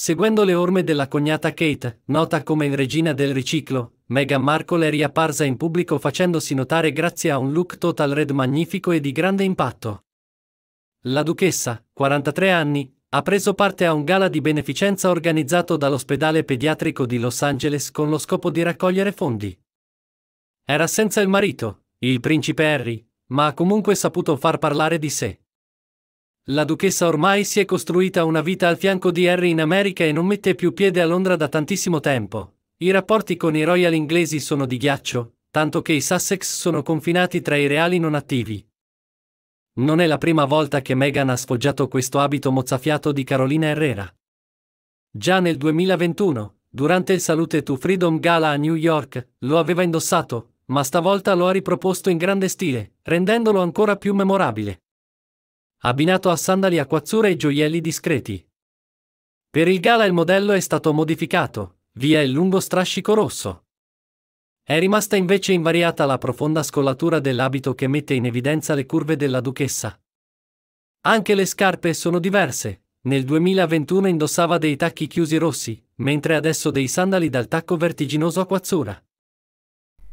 Seguendo le orme della cognata Kate, nota come regina del riciclo, Meghan Markle è riapparsa in pubblico facendosi notare grazie a un look total red magnifico e di grande impatto. La duchessa, 43 anni, ha preso parte a un gala di beneficenza organizzato dall'ospedale pediatrico di Los Angeles con lo scopo di raccogliere fondi. Era senza il marito, il principe Harry, ma ha comunque saputo far parlare di sé. La duchessa ormai si è costruita una vita al fianco di Harry in America e non mette più piede a Londra da tantissimo tempo. I rapporti con i royal inglesi sono di ghiaccio, tanto che i Sussex sono confinati tra i reali non attivi. Non è la prima volta che Meghan ha sfoggiato questo abito mozzafiato di Carolina Herrera. Già nel 2021, durante il Salute to Freedom Gala a New York, lo aveva indossato, ma stavolta lo ha riproposto in grande stile, rendendolo ancora più memorabile abbinato a sandali acquazzure e gioielli discreti. Per il gala il modello è stato modificato, via il lungo strascico rosso. È rimasta invece invariata la profonda scollatura dell'abito che mette in evidenza le curve della duchessa. Anche le scarpe sono diverse. Nel 2021 indossava dei tacchi chiusi rossi, mentre adesso dei sandali dal tacco vertiginoso a quazzura.